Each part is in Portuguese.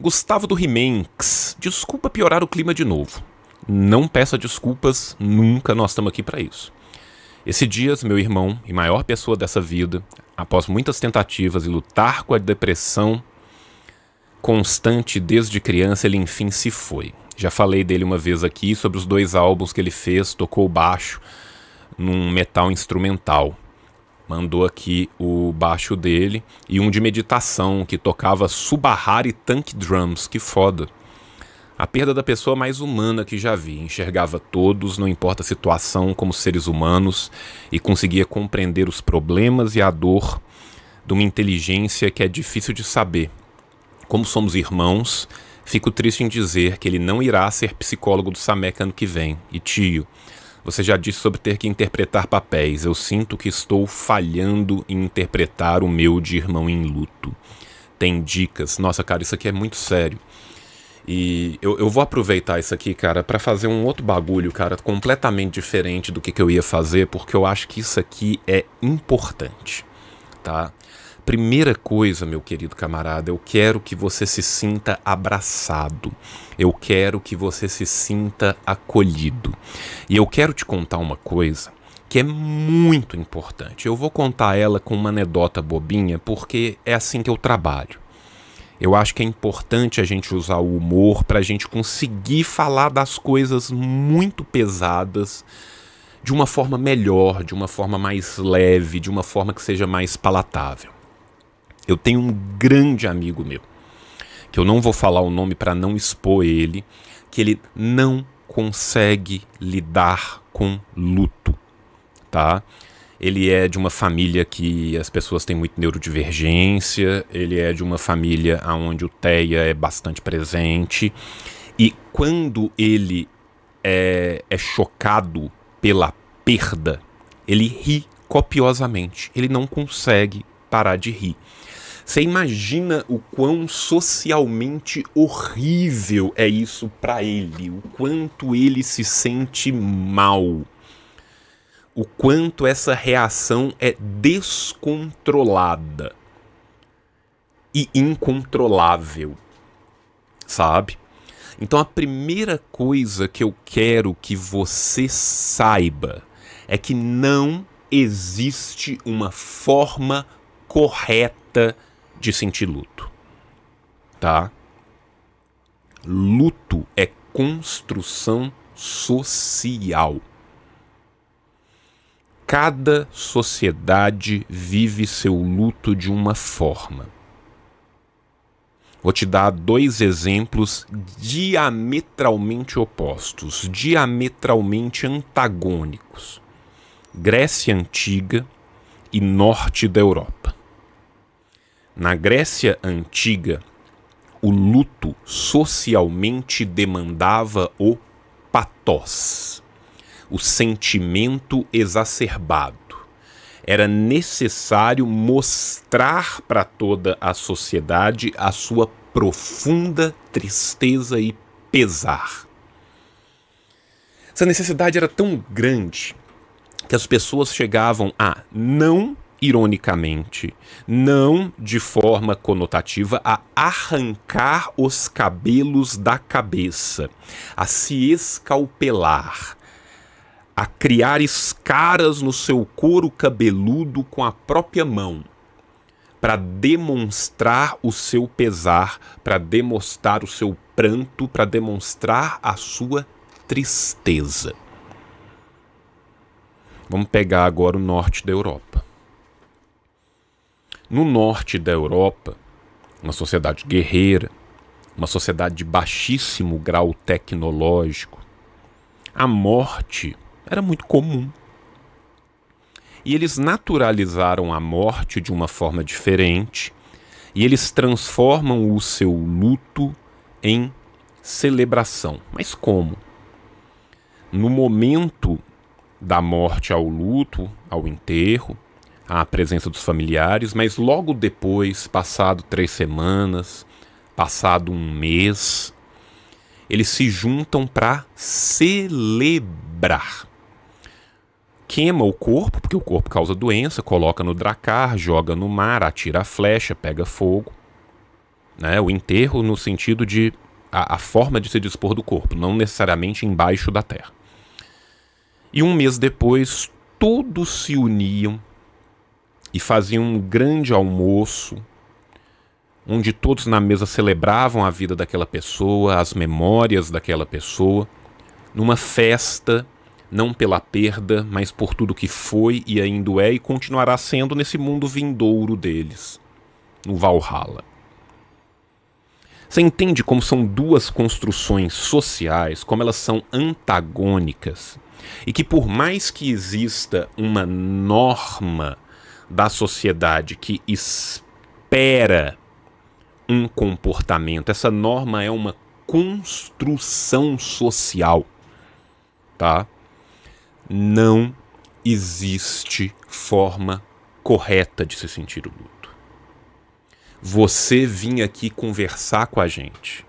Gustavo do Rimenx, desculpa piorar o clima de novo. Não peça desculpas, nunca nós estamos aqui para isso. Esse dias, meu irmão e maior pessoa dessa vida, após muitas tentativas e lutar com a depressão constante desde criança, ele enfim se foi. Já falei dele uma vez aqui sobre os dois álbuns que ele fez, tocou baixo num metal instrumental mandou aqui o baixo dele e um de meditação que tocava Subahari Tank Drums, que foda. A perda da pessoa mais humana que já vi, enxergava todos, não importa a situação, como seres humanos e conseguia compreender os problemas e a dor de uma inteligência que é difícil de saber. Como somos irmãos, fico triste em dizer que ele não irá ser psicólogo do Sameca ano que vem. E tio, você já disse sobre ter que interpretar papéis. Eu sinto que estou falhando em interpretar o meu de irmão em luto. Tem dicas. Nossa, cara, isso aqui é muito sério. E eu, eu vou aproveitar isso aqui, cara, para fazer um outro bagulho, cara, completamente diferente do que, que eu ia fazer, porque eu acho que isso aqui é importante, tá? Primeira coisa, meu querido camarada, eu quero que você se sinta abraçado. Eu quero que você se sinta acolhido. E eu quero te contar uma coisa que é muito importante. Eu vou contar ela com uma anedota bobinha, porque é assim que eu trabalho. Eu acho que é importante a gente usar o humor para a gente conseguir falar das coisas muito pesadas de uma forma melhor, de uma forma mais leve, de uma forma que seja mais palatável. Eu tenho um grande amigo meu que eu não vou falar o nome para não expor ele, que ele não consegue lidar com luto, tá? Ele é de uma família que as pessoas têm muito neurodivergência, ele é de uma família onde o TEA é bastante presente, e quando ele é, é chocado pela perda, ele ri copiosamente, ele não consegue parar de rir. Você imagina o quão socialmente horrível é isso para ele, o quanto ele se sente mal, o quanto essa reação é descontrolada e incontrolável, sabe? Então a primeira coisa que eu quero que você saiba é que não existe uma forma correta de sentir luto. Tá? Luto é construção social. Cada sociedade vive seu luto de uma forma. Vou te dar dois exemplos diametralmente opostos, diametralmente antagônicos: Grécia Antiga e Norte da Europa. Na Grécia antiga, o luto socialmente demandava o patos, o sentimento exacerbado. Era necessário mostrar para toda a sociedade a sua profunda tristeza e pesar. Essa necessidade era tão grande que as pessoas chegavam a não ironicamente, não de forma conotativa a arrancar os cabelos da cabeça, a se escalpelar, a criar escaras no seu couro cabeludo com a própria mão, para demonstrar o seu pesar, para demonstrar o seu pranto, para demonstrar a sua tristeza. Vamos pegar agora o norte da Europa. No norte da Europa, uma sociedade guerreira, uma sociedade de baixíssimo grau tecnológico, a morte era muito comum. E eles naturalizaram a morte de uma forma diferente, e eles transformam o seu luto em celebração. Mas como? No momento da morte ao luto, ao enterro, a presença dos familiares, mas logo depois, passado três semanas, passado um mês, eles se juntam para celebrar. Queima o corpo, porque o corpo causa doença, coloca no dracar, joga no mar, atira a flecha, pega fogo. Né? O enterro no sentido de a, a forma de se dispor do corpo, não necessariamente embaixo da terra. E um mês depois, todos se uniam e faziam um grande almoço onde todos na mesa celebravam a vida daquela pessoa, as memórias daquela pessoa, numa festa, não pela perda, mas por tudo que foi e ainda é e continuará sendo nesse mundo vindouro deles, no Valhalla. Você entende como são duas construções sociais, como elas são antagônicas, e que por mais que exista uma norma da sociedade que espera um comportamento. Essa norma é uma construção social, tá? Não existe forma correta de se sentir o luto. Você vim aqui conversar com a gente.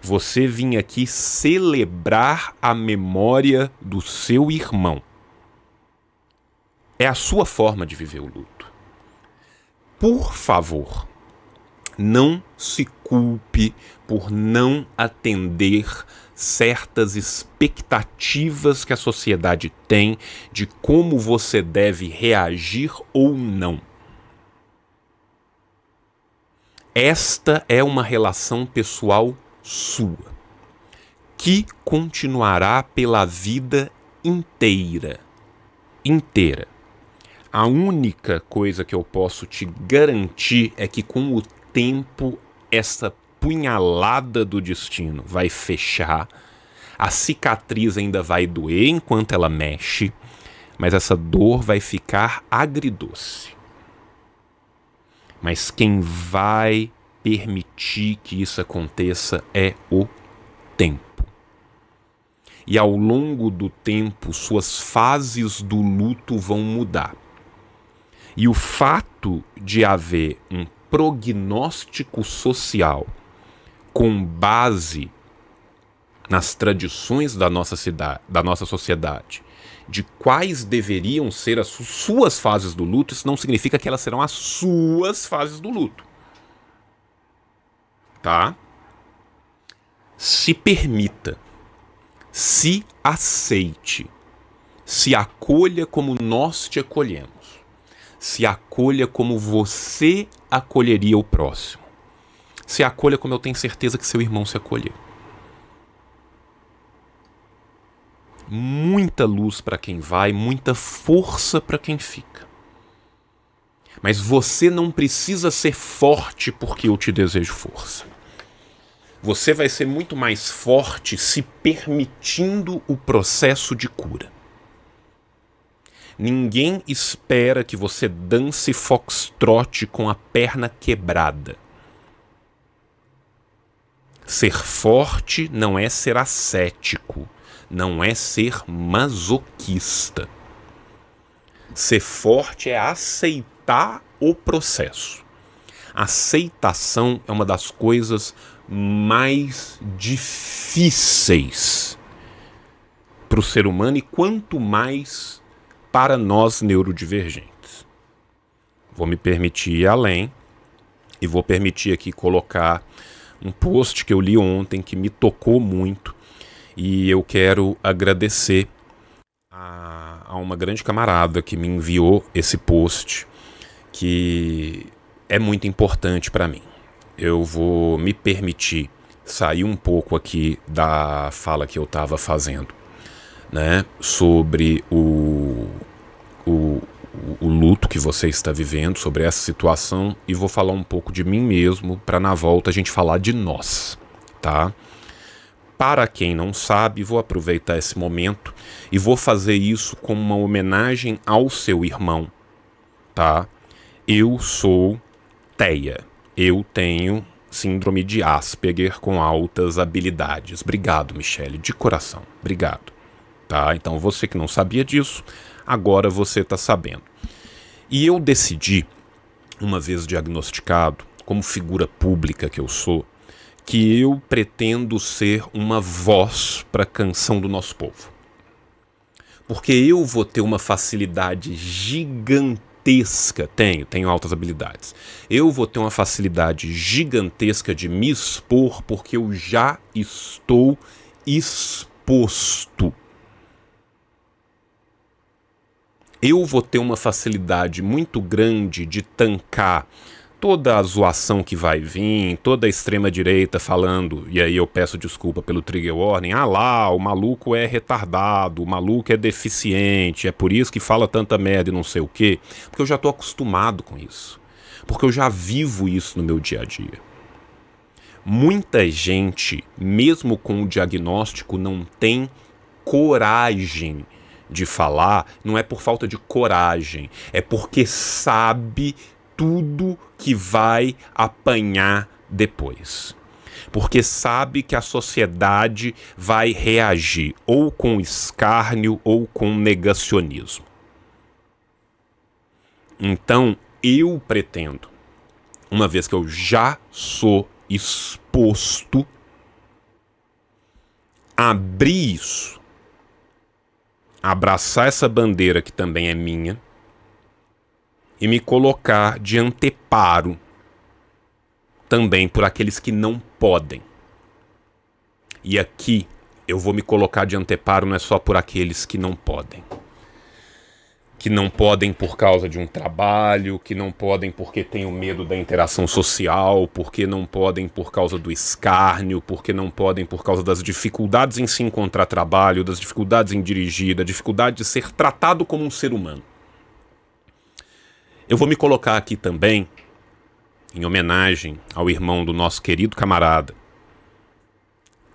Você vim aqui celebrar a memória do seu irmão. É a sua forma de viver o luto por favor, não se culpe por não atender certas expectativas que a sociedade tem de como você deve reagir ou não. Esta é uma relação pessoal sua, que continuará pela vida inteira. Inteira. A única coisa que eu posso te garantir é que com o tempo essa punhalada do destino vai fechar. A cicatriz ainda vai doer enquanto ela mexe, mas essa dor vai ficar agridoce. Mas quem vai permitir que isso aconteça é o tempo e ao longo do tempo suas fases do luto vão mudar. E o fato de haver um prognóstico social com base nas tradições da nossa cidade, da nossa sociedade, de quais deveriam ser as suas fases do luto, isso não significa que elas serão as suas fases do luto. Tá? Se permita, se aceite, se acolha como nós te acolhemos se acolha como você acolheria o próximo. Se acolha como eu tenho certeza que seu irmão se acolheu. Muita luz para quem vai, muita força para quem fica. Mas você não precisa ser forte porque eu te desejo força. Você vai ser muito mais forte se permitindo o processo de cura. Ninguém espera que você dance foxtrot com a perna quebrada. Ser forte não é ser ascético, não é ser masoquista. Ser forte é aceitar o processo. Aceitação é uma das coisas mais difíceis para o ser humano, e quanto mais para nós neurodivergentes. Vou me permitir ir além e vou permitir aqui colocar um post que eu li ontem que me tocou muito e eu quero agradecer a, a uma grande camarada que me enviou esse post que é muito importante para mim. Eu vou me permitir sair um pouco aqui da fala que eu estava fazendo né, sobre o, o, o luto que você está vivendo, sobre essa situação, e vou falar um pouco de mim mesmo para na volta a gente falar de nós, tá? Para quem não sabe, vou aproveitar esse momento e vou fazer isso como uma homenagem ao seu irmão, tá? Eu sou Teia. Eu tenho síndrome de Asperger com altas habilidades. Obrigado, Michele, de coração. Obrigado. Tá? Então você que não sabia disso, agora você está sabendo. E eu decidi, uma vez diagnosticado, como figura pública que eu sou, que eu pretendo ser uma voz para a canção do nosso povo. Porque eu vou ter uma facilidade gigantesca, tenho, tenho altas habilidades. Eu vou ter uma facilidade gigantesca de me expor porque eu já estou exposto eu vou ter uma facilidade muito grande de tancar toda a zoação que vai vir, toda a extrema-direita falando, e aí eu peço desculpa pelo trigger warning, ah lá, o maluco é retardado, o maluco é deficiente, é por isso que fala tanta merda e não sei o quê, porque eu já estou acostumado com isso, porque eu já vivo isso no meu dia a dia. Muita gente, mesmo com o diagnóstico, não tem coragem de falar não é por falta de coragem, é porque sabe tudo que vai apanhar depois. Porque sabe que a sociedade vai reagir ou com escárnio ou com negacionismo. Então, eu pretendo, uma vez que eu já sou exposto, abrir isso abraçar essa bandeira que também é minha e me colocar de anteparo também por aqueles que não podem. E aqui eu vou me colocar de anteparo não é só por aqueles que não podem que não podem por causa de um trabalho, que não podem porque têm o medo da interação social, porque não podem por causa do escárnio, porque não podem por causa das dificuldades em se encontrar trabalho, das dificuldades em dirigir, da dificuldade de ser tratado como um ser humano. Eu vou me colocar aqui também em homenagem ao irmão do nosso querido camarada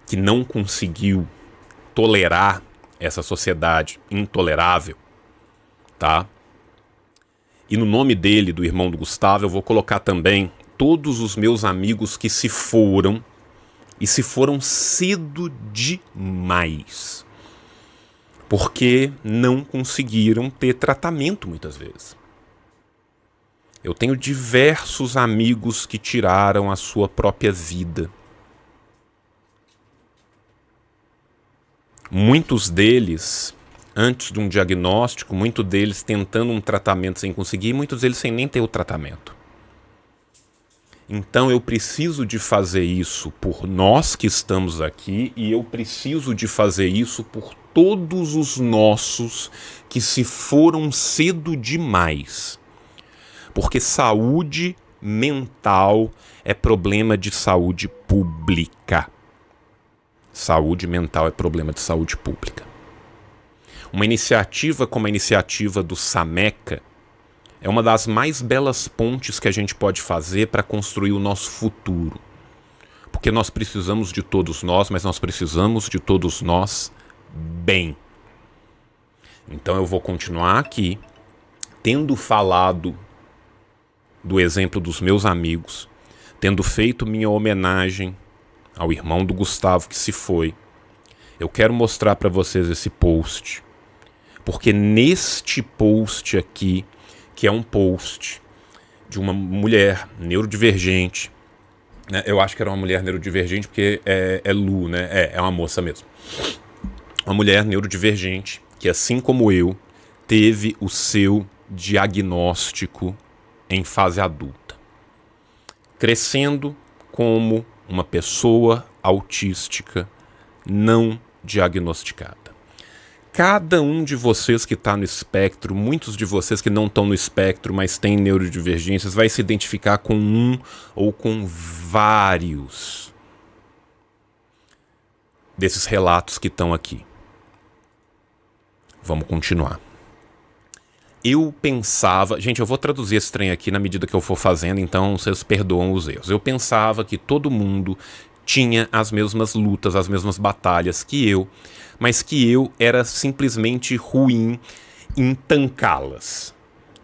que não conseguiu tolerar essa sociedade intolerável tá? E no nome dele, do irmão do Gustavo, eu vou colocar também todos os meus amigos que se foram e se foram cedo demais. Porque não conseguiram ter tratamento muitas vezes. Eu tenho diversos amigos que tiraram a sua própria vida. Muitos deles antes de um diagnóstico, muitos deles tentando um tratamento sem conseguir, muitos deles sem nem ter o tratamento. Então eu preciso de fazer isso por nós que estamos aqui e eu preciso de fazer isso por todos os nossos que se foram cedo demais. Porque saúde mental é problema de saúde pública. Saúde mental é problema de saúde pública. Uma iniciativa como a iniciativa do Sameca é uma das mais belas pontes que a gente pode fazer para construir o nosso futuro. Porque nós precisamos de todos nós, mas nós precisamos de todos nós bem. Então eu vou continuar aqui, tendo falado do exemplo dos meus amigos, tendo feito minha homenagem ao irmão do Gustavo que se foi. Eu quero mostrar para vocês esse post porque neste post aqui, que é um post de uma mulher neurodivergente, né? eu acho que era uma mulher neurodivergente porque é, é Lu, né? É, é uma moça mesmo. Uma mulher neurodivergente que, assim como eu, teve o seu diagnóstico em fase adulta, crescendo como uma pessoa autística não diagnosticada cada um de vocês que está no espectro, muitos de vocês que não estão no espectro, mas têm neurodivergências, vai se identificar com um ou com vários desses relatos que estão aqui. Vamos continuar. Eu pensava. Gente, eu vou traduzir esse trem aqui na medida que eu for fazendo, então vocês perdoam os erros. Eu pensava que todo mundo tinha as mesmas lutas, as mesmas batalhas que eu, mas que eu era simplesmente ruim em tancá-las,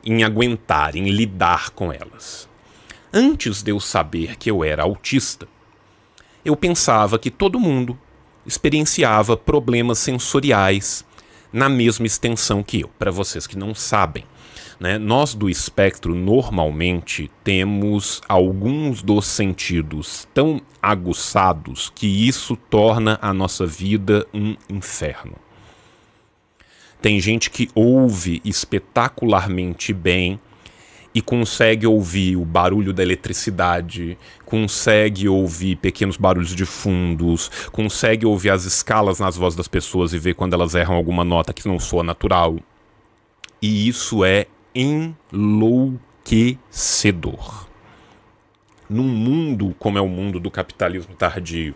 em aguentar, em lidar com elas. Antes de eu saber que eu era autista, eu pensava que todo mundo experienciava problemas sensoriais na mesma extensão que eu. Para vocês que não sabem, né? Nós do espectro normalmente temos alguns dos sentidos tão aguçados que isso torna a nossa vida um inferno. Tem gente que ouve espetacularmente bem e consegue ouvir o barulho da eletricidade, consegue ouvir pequenos barulhos de fundos, consegue ouvir as escalas nas vozes das pessoas e ver quando elas erram alguma nota que não soa natural. E isso é enlouquecedor. Num mundo como é o mundo do capitalismo tardio,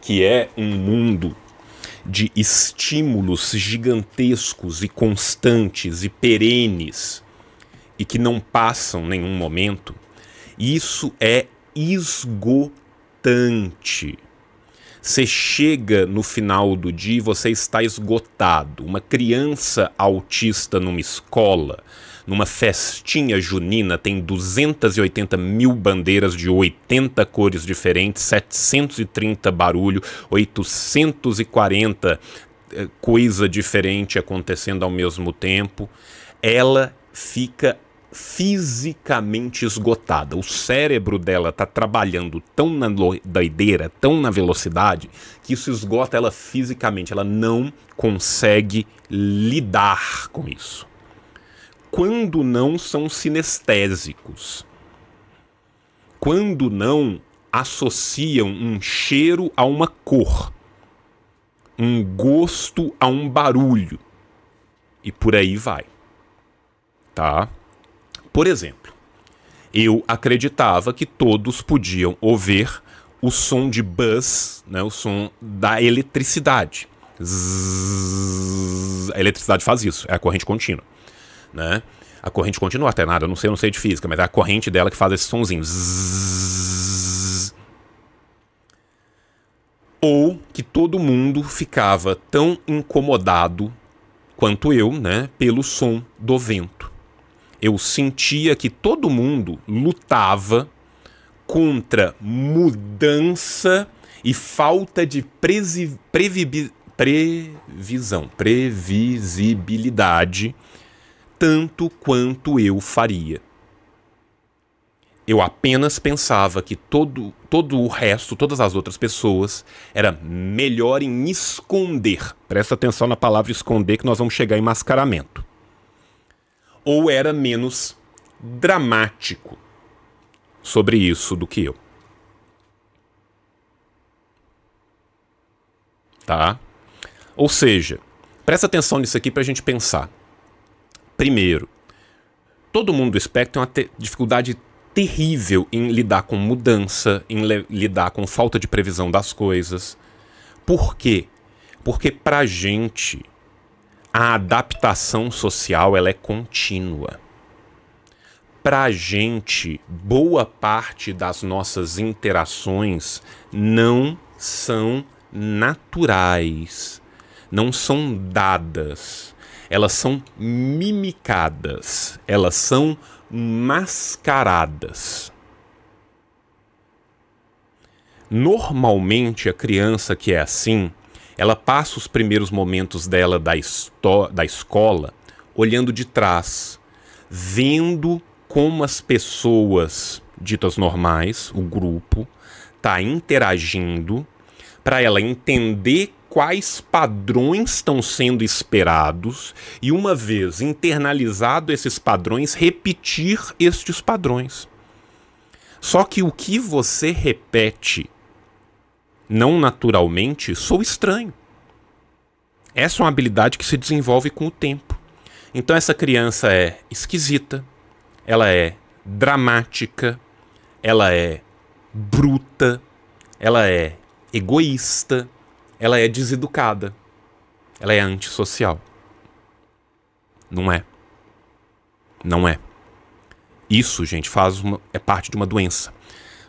que é um mundo de estímulos gigantescos e constantes e perenes e que não passam nenhum momento, isso é esgotante. Você chega no final do dia e você está esgotado. Uma criança autista numa escola numa festinha junina, tem 280 mil bandeiras de 80 cores diferentes, 730 barulho, 840 eh, coisa diferente acontecendo ao mesmo tempo. Ela fica fisicamente esgotada. O cérebro dela está trabalhando tão na doideira, tão na velocidade, que isso esgota ela fisicamente. Ela não consegue lidar com isso quando não são sinestésicos. Quando não associam um cheiro a uma cor, um gosto a um barulho e por aí vai. Tá? Por exemplo, eu acreditava que todos podiam ouvir o som de buzz, né, o som da eletricidade. Zzz, a eletricidade faz isso, é a corrente contínua né? A corrente continua alternada, eu não sei, eu não sei de física, mas é a corrente dela que faz esse sonzinho. Zzzz. Ou que todo mundo ficava tão incomodado quanto eu, né, pelo som do vento. Eu sentia que todo mundo lutava contra mudança e falta de previ previsão, previsibilidade tanto quanto eu faria. Eu apenas pensava que todo, todo o resto, todas as outras pessoas, era melhor em esconder. Presta atenção na palavra esconder, que nós vamos chegar em mascaramento. Ou era menos dramático sobre isso do que eu. Tá? Ou seja, presta atenção nisso aqui para a gente pensar. Primeiro, todo mundo do espectro tem uma te dificuldade terrível em lidar com mudança, em lidar com falta de previsão das coisas. Por quê? Porque pra gente a adaptação social ela é contínua. Pra gente, boa parte das nossas interações não são naturais, não são dadas elas são mimicadas, elas são mascaradas. Normalmente, a criança que é assim, ela passa os primeiros momentos dela da, da escola olhando de trás, vendo como as pessoas ditas normais, o grupo, está interagindo para ela entender quais padrões estão sendo esperados e, uma vez internalizado esses padrões, repetir estes padrões. Só que o que você repete não naturalmente sou estranho. Essa é uma habilidade que se desenvolve com o tempo. Então, essa criança é esquisita, ela é dramática, ela é bruta, ela é egoísta, ela é deseducada. Ela é antissocial. Não é. Não é. Isso, gente, faz uma, é parte de uma doença.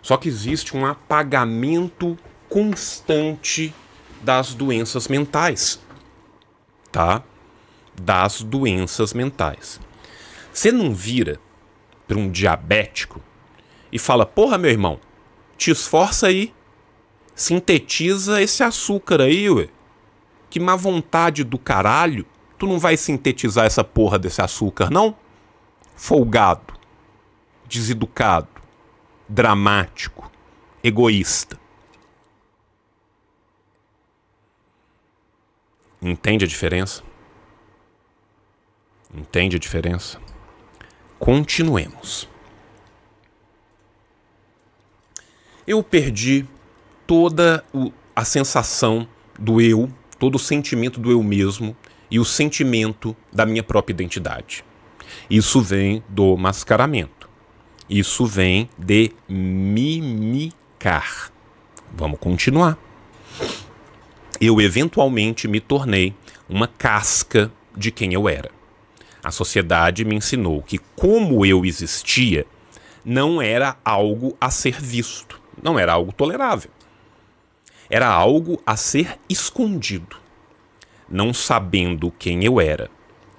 Só que existe um apagamento constante das doenças mentais. Tá? Das doenças mentais. Você não vira para um diabético e fala: "Porra, meu irmão, te esforça aí, Sintetiza esse açúcar aí, ué. Que má vontade do caralho. Tu não vai sintetizar essa porra desse açúcar, não? Folgado, deseducado, dramático, egoísta. Entende a diferença? Entende a diferença? Continuemos. Eu perdi toda a sensação do eu, todo o sentimento do eu mesmo e o sentimento da minha própria identidade. Isso vem do mascaramento. Isso vem de mimicar. Vamos continuar. Eu eventualmente me tornei uma casca de quem eu era. A sociedade me ensinou que como eu existia não era algo a ser visto, não era algo tolerável. Era algo a ser escondido. Não sabendo quem eu era,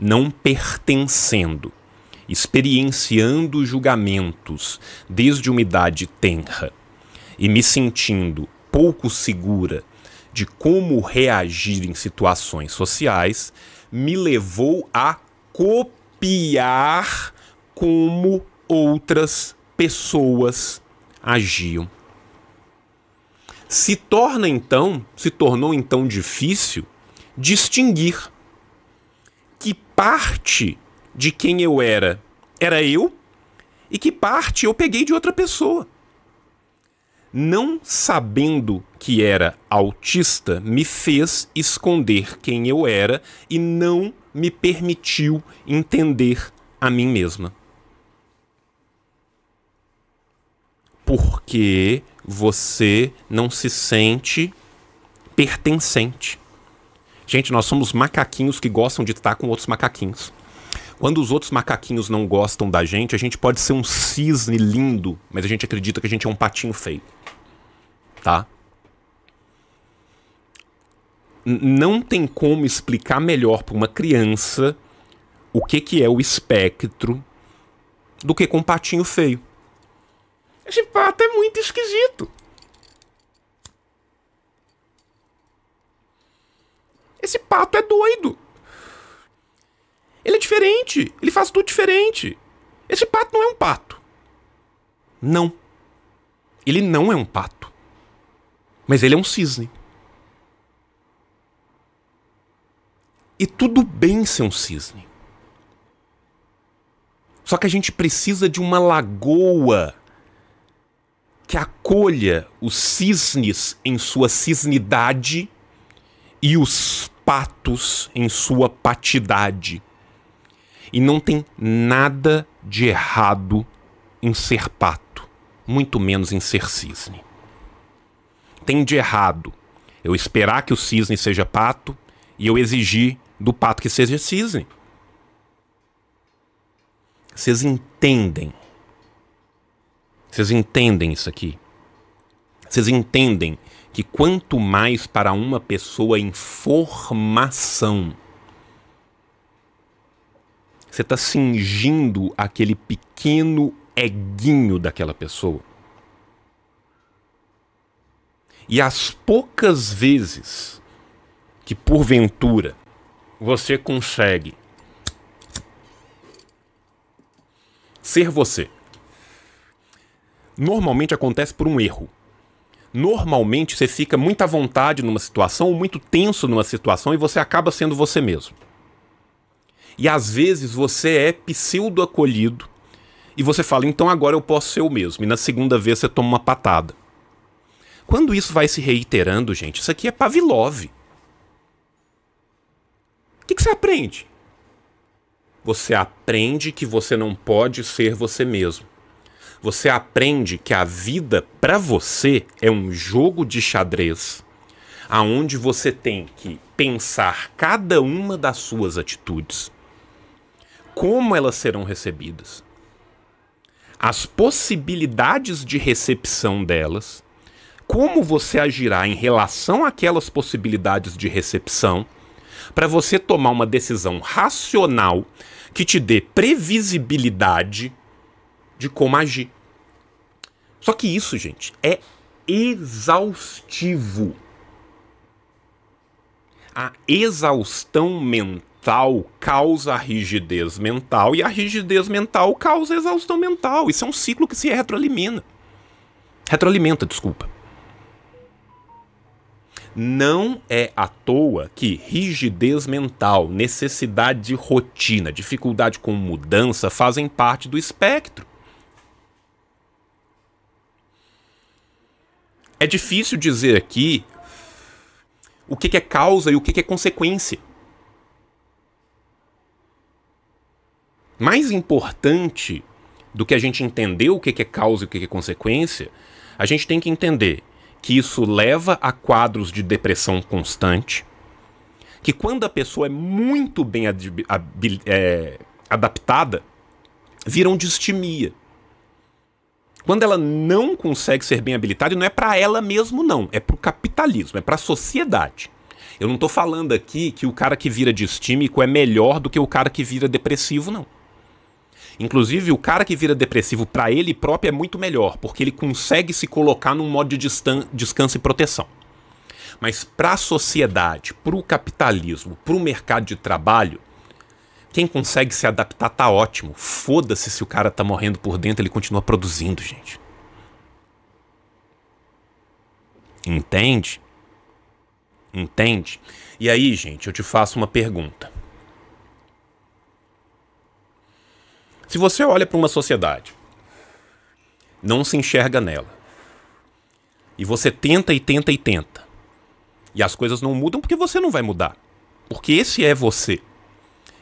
não pertencendo, experienciando julgamentos desde uma idade tenra e me sentindo pouco segura de como reagir em situações sociais, me levou a copiar como outras pessoas agiam. Se torna então, se tornou então difícil distinguir que parte de quem eu era era eu e que parte eu peguei de outra pessoa. Não sabendo que era autista me fez esconder quem eu era e não me permitiu entender a mim mesma. Porque você não se sente pertencente. Gente, nós somos macaquinhos que gostam de estar com outros macaquinhos. Quando os outros macaquinhos não gostam da gente, a gente pode ser um cisne lindo, mas a gente acredita que a gente é um patinho feio. Tá? não tem como explicar melhor para uma criança o que, que é o espectro do que com um patinho feio. Esse pato é muito esquisito. Esse pato é doido. Ele é diferente. Ele faz tudo diferente. Esse pato não é um pato. Não. Ele não é um pato. Mas ele é um cisne. E tudo bem ser um cisne. Só que a gente precisa de uma lagoa que acolha os cisnes em sua cisnidade e os patos em sua patidade. E não tem nada de errado em ser pato, muito menos em ser cisne. Tem de errado eu esperar que o cisne seja pato e eu exigir do pato que seja cisne. Vocês entendem vocês entendem isso aqui? Vocês entendem que quanto mais para uma pessoa em formação, você está cingindo aquele pequeno eguinho daquela pessoa. E as poucas vezes que porventura você consegue ser você normalmente acontece por um erro. Normalmente você fica muito à vontade numa situação ou muito tenso numa situação e você acaba sendo você mesmo. E às vezes você é pseudo acolhido e você fala, então agora eu posso ser o mesmo. E na segunda vez você toma uma patada. Quando isso vai se reiterando, gente, isso aqui é Pavlov. O que, que você aprende? Você aprende que você não pode ser você mesmo você aprende que a vida para você é um jogo de xadrez, aonde você tem que pensar cada uma das suas atitudes, como elas serão recebidas, as possibilidades de recepção delas, como você agirá em relação àquelas possibilidades de recepção para você tomar uma decisão racional que te dê previsibilidade de como agir. Só que isso, gente, é exaustivo. A exaustão mental causa rigidez mental e a rigidez mental causa exaustão mental. Isso é um ciclo que se retroalimenta. Retroalimenta, desculpa. Não é à toa que rigidez mental, necessidade de rotina, dificuldade com mudança fazem parte do espectro. É difícil dizer aqui o que, que é causa e o que, que é consequência. Mais importante do que a gente entender o que, que é causa e o que, que é consequência, a gente tem que entender que isso leva a quadros de depressão constante, que quando a pessoa é muito bem ad, ab, é, adaptada, viram distimia. Quando ela não consegue ser bem habilitada, não é para ela mesmo não, é para o capitalismo, é para a sociedade. Eu não estou falando aqui que o cara que vira distímico é melhor do que o cara que vira depressivo, não. Inclusive, o cara que vira depressivo para ele próprio é muito melhor, porque ele consegue se colocar num modo de descanso e proteção. Mas para a sociedade, para o capitalismo, para o mercado de trabalho, quem consegue se adaptar tá ótimo. Foda-se se o cara tá morrendo por dentro, ele continua produzindo, gente. Entende? Entende? E aí, gente, eu te faço uma pergunta. Se você olha para uma sociedade, não se enxerga nela, e você tenta e tenta e tenta, e as coisas não mudam porque você não vai mudar, porque esse é você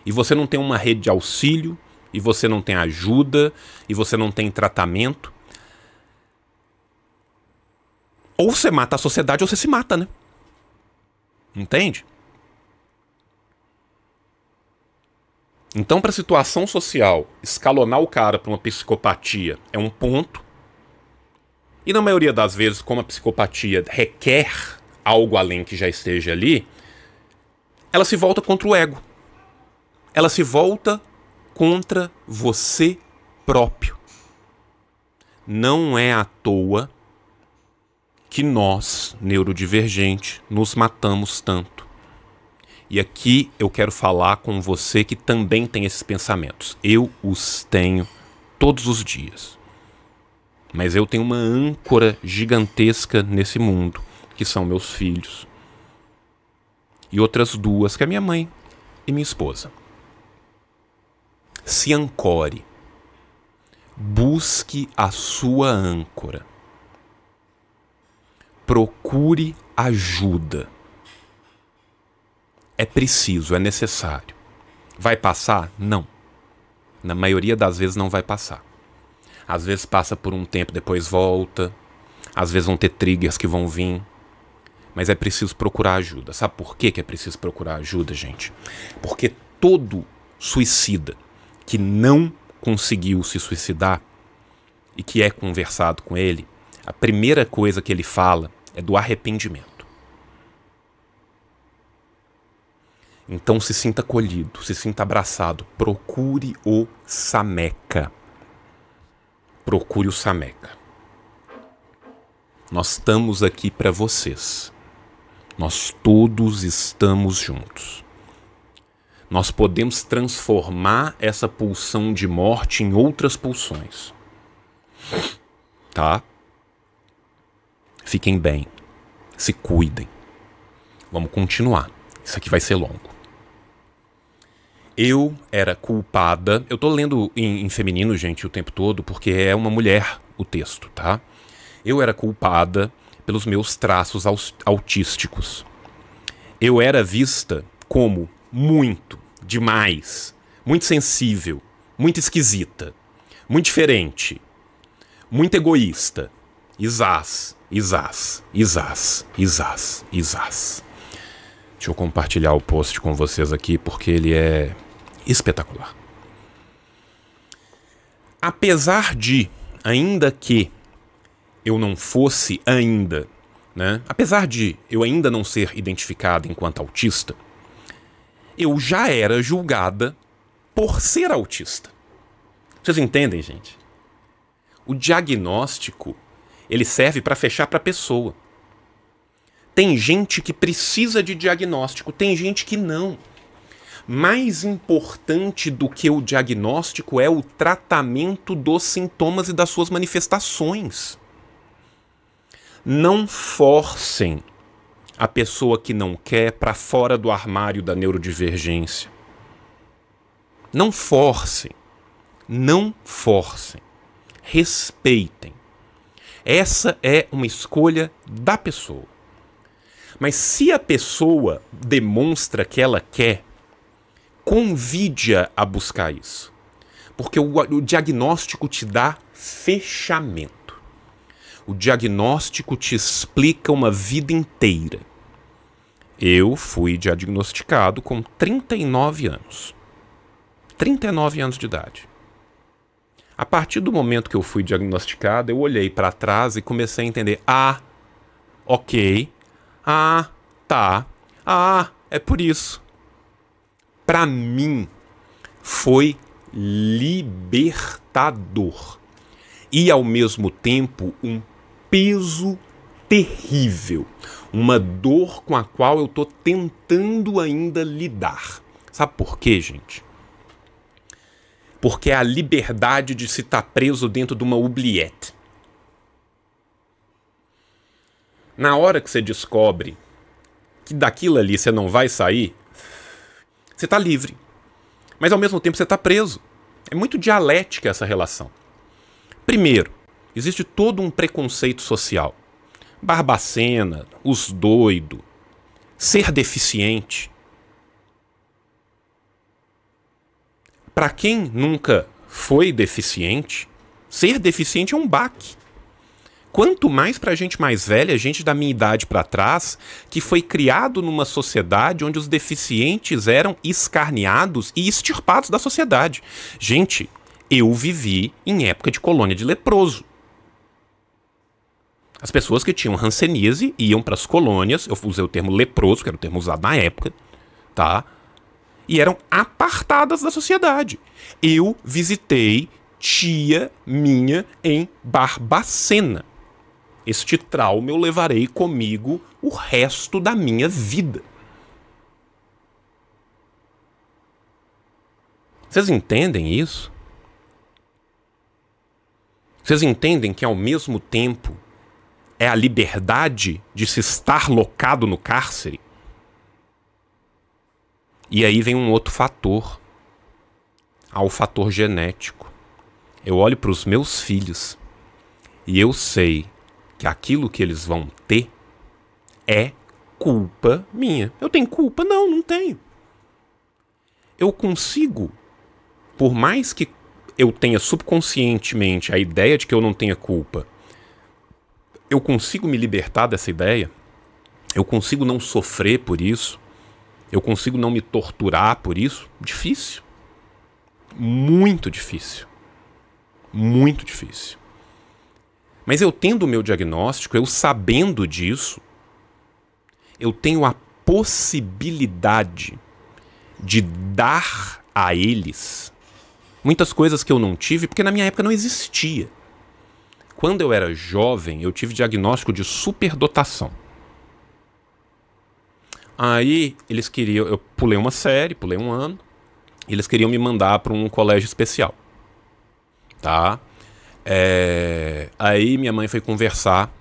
e você não tem uma rede de auxílio, e você não tem ajuda, e você não tem tratamento, ou você mata a sociedade ou você se mata, né? Entende? Então, para a situação social, escalonar o cara para uma psicopatia é um ponto. E na maioria das vezes, como a psicopatia requer algo além que já esteja ali, ela se volta contra o ego ela se volta contra você próprio. Não é à toa que nós, neurodivergente, nos matamos tanto. E aqui eu quero falar com você que também tem esses pensamentos. Eu os tenho todos os dias. Mas eu tenho uma âncora gigantesca nesse mundo, que são meus filhos. E outras duas, que é minha mãe e minha esposa. Se ancore. Busque a sua âncora. Procure ajuda. É preciso, é necessário. Vai passar? Não. Na maioria das vezes não vai passar. Às vezes passa por um tempo, depois volta. Às vezes vão ter triggers que vão vir mas é preciso procurar ajuda. Sabe por quê que é preciso procurar ajuda, gente? Porque todo suicida que não conseguiu se suicidar e que é conversado com ele, a primeira coisa que ele fala é do arrependimento. Então se sinta acolhido, se sinta abraçado, procure o Sameca. Procure o Sameca. Nós estamos aqui para vocês. Nós todos estamos juntos. Nós podemos transformar essa pulsão de morte em outras pulsões. Tá? Fiquem bem. Se cuidem. Vamos continuar. Isso aqui vai ser longo. Eu era culpada. Eu tô lendo em, em feminino, gente, o tempo todo, porque é uma mulher o texto, tá? Eu era culpada pelos meus traços autísticos. Eu era vista como muito, demais, muito sensível, muito esquisita, muito diferente, muito egoísta. Isás, Isás, Isás, Isás, Isás. Deixa eu compartilhar o post com vocês aqui porque ele é espetacular. Apesar de, ainda que eu não fosse ainda, né? Apesar de eu ainda não ser identificado enquanto autista, eu já era julgada por ser autista. Vocês entendem, gente? O diagnóstico, ele serve para fechar para a pessoa. Tem gente que precisa de diagnóstico, tem gente que não. Mais importante do que o diagnóstico é o tratamento dos sintomas e das suas manifestações. Não forcem a pessoa que não quer para fora do armário da neurodivergência. Não forcem. Não forcem. Respeitem. Essa é uma escolha da pessoa. Mas se a pessoa demonstra que ela quer, convide-a a buscar isso. Porque o, o diagnóstico te dá fechamento. O diagnóstico te explica uma vida inteira. Eu fui diagnosticado com 39 anos. 39 anos de idade. A partir do momento que eu fui diagnosticado, eu olhei para trás e comecei a entender: ah, ok, ah, tá, ah, é por isso. Para mim, foi libertador e, ao mesmo tempo, um peso terrível, uma dor com a qual eu estou tentando ainda lidar. Sabe por quê, gente? Porque é a liberdade de se estar tá preso dentro de uma oubliette. Na hora que você descobre que daquilo ali você não vai sair, você está livre. Mas ao mesmo tempo você está preso. É muito dialética essa relação. Primeiro, existe todo um preconceito social. Barbacena, os doido, ser deficiente. Para quem nunca foi deficiente, ser deficiente é um baque. Quanto mais para gente mais velha, gente da minha idade para trás, que foi criado numa sociedade onde os deficientes eram escarneados e extirpados da sociedade. Gente, eu vivi em época de colônia de leproso. As pessoas que tinham hanseníase iam para as colônias, eu usei o termo leproso, que era o termo usado na época, tá? E eram apartadas da sociedade. Eu visitei tia minha em Barbacena. Este trauma eu levarei comigo o resto da minha vida. Vocês entendem isso? Vocês entendem que ao mesmo tempo é a liberdade de se estar locado no cárcere? E aí vem um outro fator, ao fator genético. Eu olho para os meus filhos e eu sei que aquilo que eles vão ter é culpa minha. Eu tenho culpa? Não, não tenho. Eu consigo, por mais que eu tenha subconscientemente a ideia de que eu não tenha culpa, eu consigo me libertar dessa ideia? Eu consigo não sofrer por isso? Eu consigo não me torturar por isso? Difícil. Muito difícil. Muito difícil. Mas eu tendo o meu diagnóstico, eu sabendo disso, eu tenho a possibilidade de dar a eles muitas coisas que eu não tive, porque na minha época não existia. Quando eu era jovem, eu tive diagnóstico de superdotação. Aí eles queriam, eu pulei uma série, pulei um ano, eles queriam me mandar para um colégio especial, tá? É, aí minha mãe foi conversar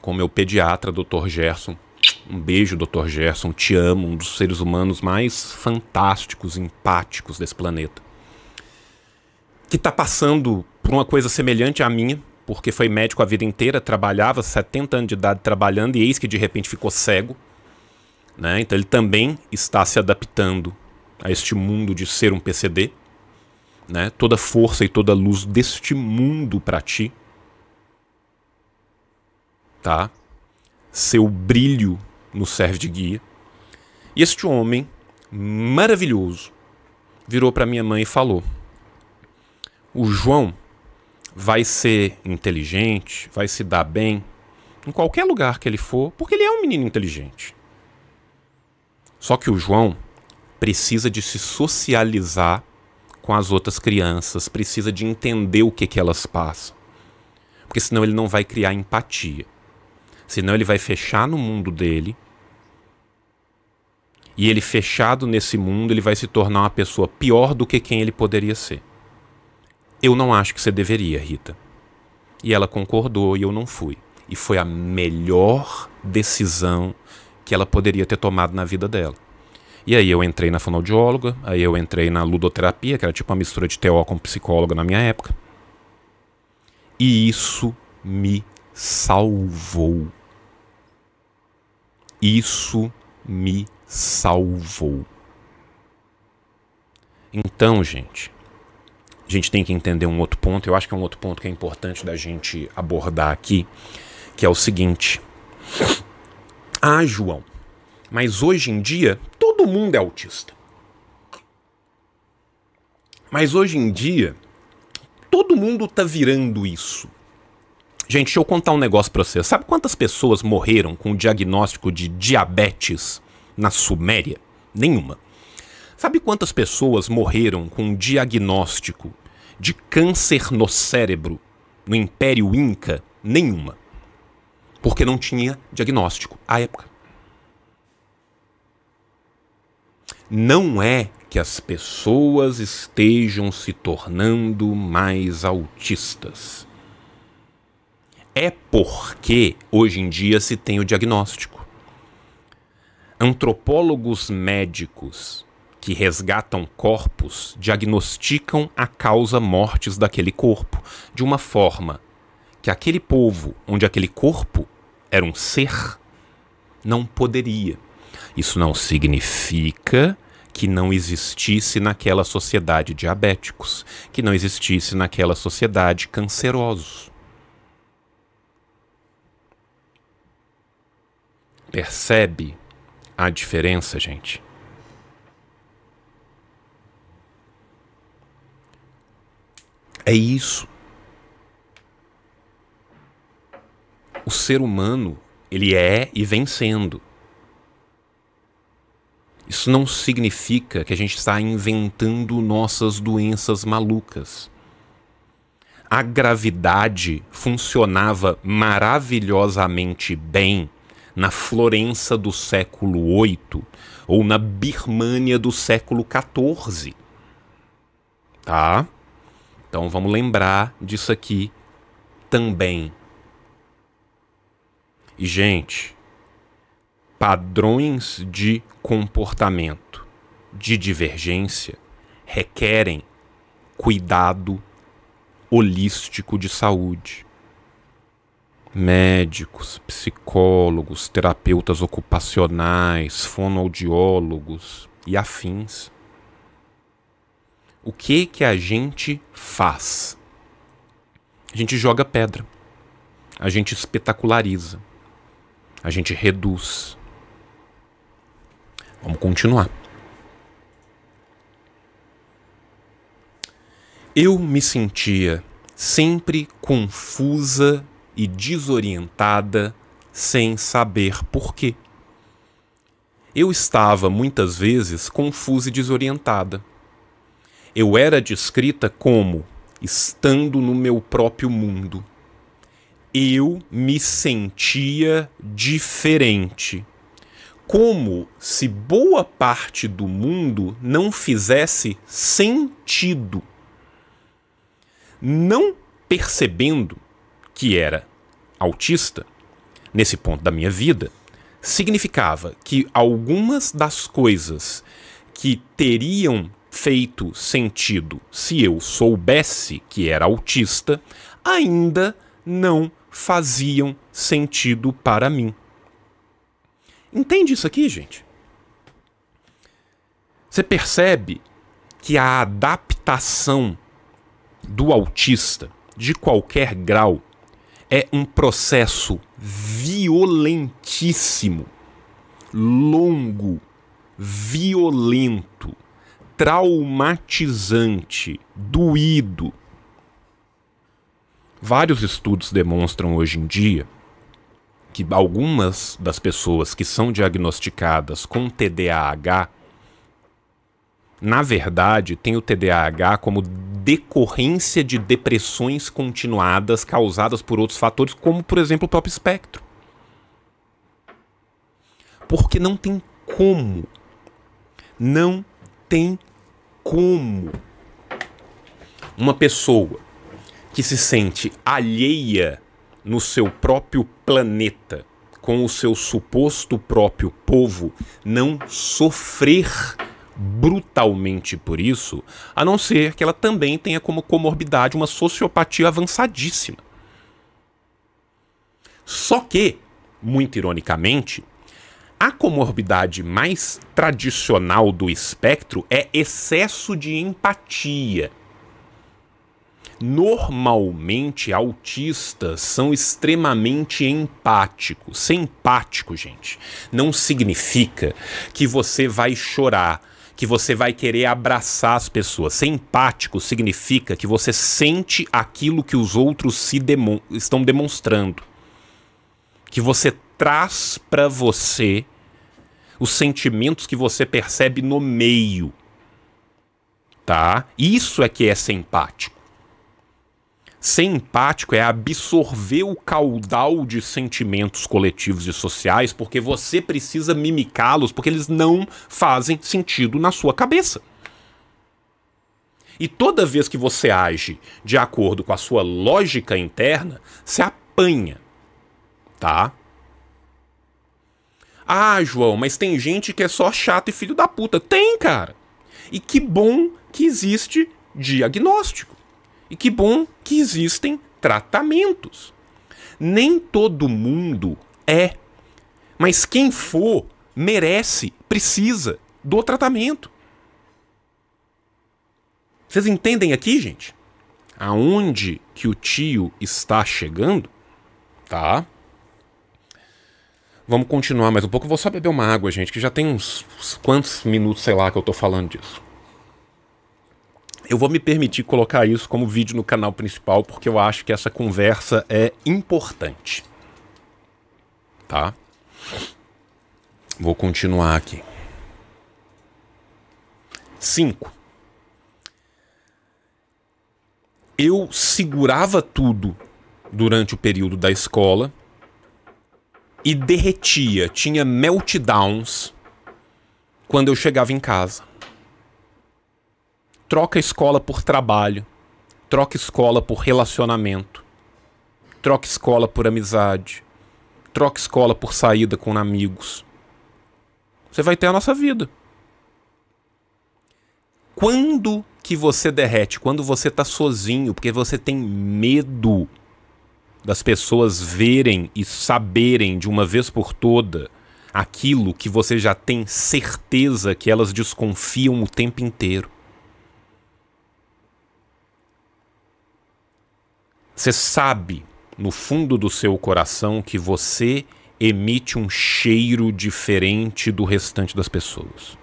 com meu pediatra, Dr. Gerson. Um beijo, Dr. Gerson, te amo, um dos seres humanos mais fantásticos, empáticos desse planeta. Que está passando por uma coisa semelhante à minha, porque foi médico a vida inteira, trabalhava 70 anos de idade trabalhando e eis que de repente ficou cego. Né? Então ele também está se adaptando a este mundo de ser um PCD. Né? Toda força e toda luz deste mundo para ti. Tá? Seu brilho nos serve de guia. E este homem maravilhoso virou para minha mãe e falou: O João vai ser inteligente, vai se dar bem em qualquer lugar que ele for, porque ele é um menino inteligente. Só que o João precisa de se socializar com as outras crianças, precisa de entender o que, que elas passam. Porque senão ele não vai criar empatia. Senão ele vai fechar no mundo dele. E ele fechado nesse mundo, ele vai se tornar uma pessoa pior do que quem ele poderia ser. Eu não acho que você deveria, Rita. E ela concordou e eu não fui. E foi a melhor decisão que ela poderia ter tomado na vida dela. E aí eu entrei na fonoaudióloga, aí eu entrei na ludoterapia, que era tipo uma mistura de TO com psicóloga na minha época. E isso me salvou. Isso me salvou. Então, gente, a gente tem que entender um outro ponto, eu acho que é um outro ponto que é importante da gente abordar aqui, que é o seguinte. Ah, João, mas hoje em dia todo mundo é autista. Mas hoje em dia todo mundo tá virando isso. Gente, deixa eu contar um negócio pra vocês. Sabe quantas pessoas morreram com o diagnóstico de diabetes na Suméria? Nenhuma. Sabe quantas pessoas morreram com um diagnóstico de câncer no cérebro no Império Inca? Nenhuma. Porque não tinha diagnóstico à época. Não é que as pessoas estejam se tornando mais autistas. É porque hoje em dia se tem o diagnóstico. Antropólogos médicos que resgatam corpos diagnosticam a causa mortes daquele corpo de uma forma que aquele povo onde aquele corpo era um ser não poderia. Isso não significa que não existisse naquela sociedade diabéticos, que não existisse naquela sociedade cancerosos. Percebe a diferença, gente? É isso. O ser humano, ele é e vem sendo. Isso não significa que a gente está inventando nossas doenças malucas. A gravidade funcionava maravilhosamente bem na Florença do século VIII ou na Birmânia do século XIV. Tá? Então vamos lembrar disso aqui também. E, gente, padrões de comportamento de divergência requerem cuidado holístico de saúde. Médicos, psicólogos, terapeutas ocupacionais, fonoaudiólogos e afins o que que a gente faz? A gente joga pedra. A gente espetaculariza. A gente reduz. Vamos continuar. Eu me sentia sempre confusa e desorientada, sem saber por quê. Eu estava muitas vezes confusa e desorientada eu era descrita como estando no meu próprio mundo. Eu me sentia diferente. Como se boa parte do mundo não fizesse sentido. Não percebendo que era autista, nesse ponto da minha vida, significava que algumas das coisas que teriam feito sentido se eu soubesse que era autista, ainda não faziam sentido para mim. Entende isso aqui, gente? Você percebe que a adaptação do autista, de qualquer grau, é um processo violentíssimo, longo, violento traumatizante, doído. Vários estudos demonstram hoje em dia que algumas das pessoas que são diagnosticadas com TDAH, na verdade, têm o TDAH como decorrência de depressões continuadas causadas por outros fatores, como, por exemplo, o próprio espectro. Porque não tem como, não tem como uma pessoa que se sente alheia no seu próprio planeta, com o seu suposto próprio povo, não sofrer brutalmente por isso, a não ser que ela também tenha como comorbidade uma sociopatia avançadíssima. Só que, muito ironicamente, a comorbidade mais tradicional do espectro é excesso de empatia. Normalmente, autistas são extremamente empáticos. Ser empático, gente, não significa que você vai chorar, que você vai querer abraçar as pessoas. Ser empático significa que você sente aquilo que os outros se demo estão demonstrando. Que você traz para você os sentimentos que você percebe no meio. Tá? Isso é que é ser empático. Ser empático é absorver o caudal de sentimentos coletivos e sociais, porque você precisa mimicá-los, porque eles não fazem sentido na sua cabeça. E toda vez que você age de acordo com a sua lógica interna, se apanha. Tá? Ah, João, mas tem gente que é só chato e filho da puta. Tem, cara. E que bom que existe diagnóstico. E que bom que existem tratamentos. Nem todo mundo é. Mas quem for, merece, precisa do tratamento. Vocês entendem aqui, gente? Aonde que o tio está chegando? Tá? Vamos continuar mais um pouco. Eu vou só beber uma água, gente, que já tem uns, uns quantos minutos, sei lá, que eu tô falando disso. Eu vou me permitir colocar isso como vídeo no canal principal, porque eu acho que essa conversa é importante. Tá? Vou continuar aqui. 5. Eu segurava tudo durante o período da escola e derretia, tinha meltdowns quando eu chegava em casa. Troca escola por trabalho, troca escola por relacionamento, troca escola por amizade, troca escola por saída com amigos. Você vai ter a nossa vida. Quando que você derrete? Quando você tá sozinho, porque você tem medo das pessoas verem e saberem de uma vez por toda aquilo que você já tem certeza que elas desconfiam o tempo inteiro. Você sabe no fundo do seu coração que você emite um cheiro diferente do restante das pessoas.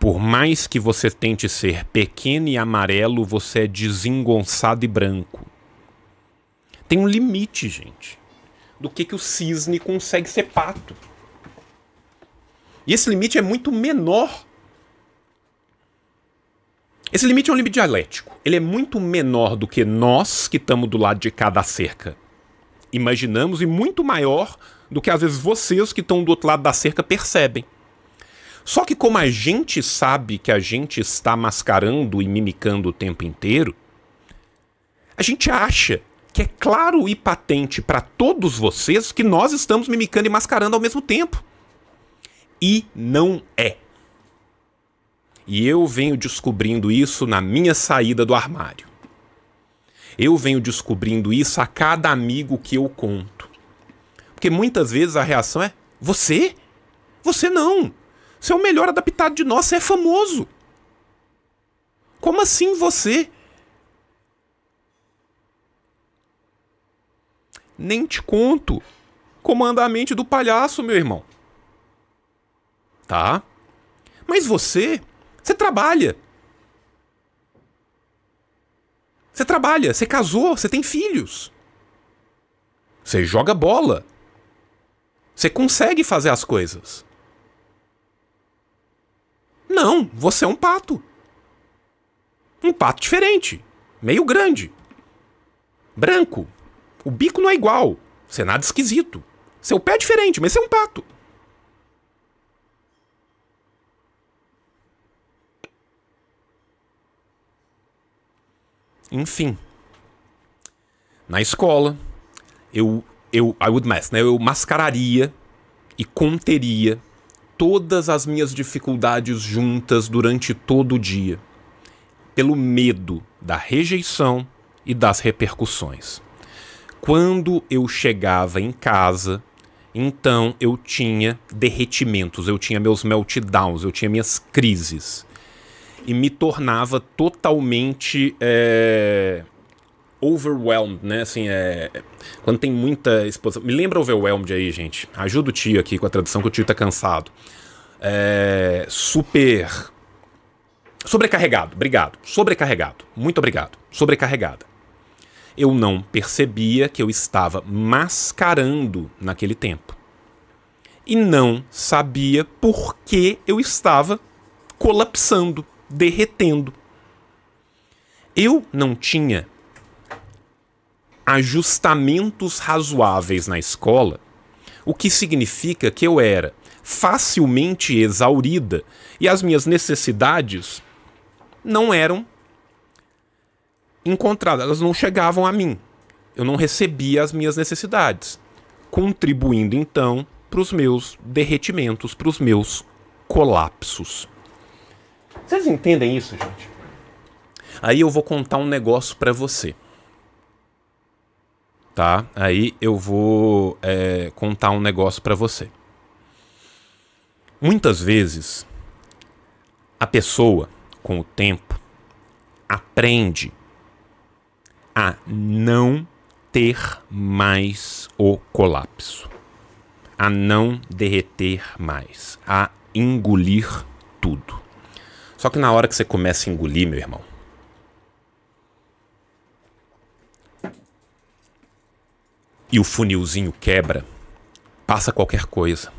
Por mais que você tente ser pequeno e amarelo, você é desengonçado e branco tem um limite, gente, do que, que o cisne consegue ser pato. E esse limite é muito menor. Esse limite é um limite dialético. Ele é muito menor do que nós, que estamos do lado de cada cerca, imaginamos, e muito maior do que às vezes vocês que estão do outro lado da cerca percebem. Só que, como a gente sabe que a gente está mascarando e mimicando o tempo inteiro, a gente acha que é claro e patente para todos vocês que nós estamos mimicando e mascarando ao mesmo tempo. E não é. E eu venho descobrindo isso na minha saída do armário. Eu venho descobrindo isso a cada amigo que eu conto. Porque muitas vezes a reação é: você? Você não. Você é o melhor adaptado de nós, você é famoso. Como assim você? Nem te conto. Comanda a mente do palhaço, meu irmão. Tá? Mas você, você trabalha. Você trabalha, você casou, você tem filhos. Você joga bola. Você consegue fazer as coisas. Não, você é um pato. Um pato diferente, meio grande, branco, o bico não é igual. Você é nada esquisito. Seu pé é diferente, mas você é um pato. Enfim. Na escola, eu, eu, I would mask, né? Eu mascararia e conteria todas as minhas dificuldades juntas durante todo o dia, pelo medo da rejeição e das repercussões. Quando eu chegava em casa, então eu tinha derretimentos, eu tinha meus meltdowns, eu tinha minhas crises. E me tornava totalmente é, overwhelmed, né? Assim, é, quando tem muita exposição. Me lembra overwhelmed aí, gente. Ajuda o tio aqui com a tradução, que o tio tá cansado. É, super. Sobrecarregado, obrigado. Sobrecarregado, muito obrigado. Sobrecarregada eu não percebia que eu estava mascarando naquele tempo. E não sabia por que eu estava colapsando, derretendo. Eu não tinha ajustamentos razoáveis na escola, o que significa que eu era facilmente exaurida e as minhas necessidades não eram encontrado, elas não chegavam a mim. Eu não recebia as minhas necessidades, contribuindo então para os meus derretimentos, para os meus colapsos. Vocês entendem isso, gente? Aí eu vou contar um negócio para você. Tá? Aí eu vou é, contar um negócio para você. Muitas vezes, a pessoa, com o tempo, aprende a não ter mais o colapso, a não derreter mais, a engolir tudo. Só que na hora que você começa a engolir, meu irmão, e o funilzinho quebra, passa qualquer coisa.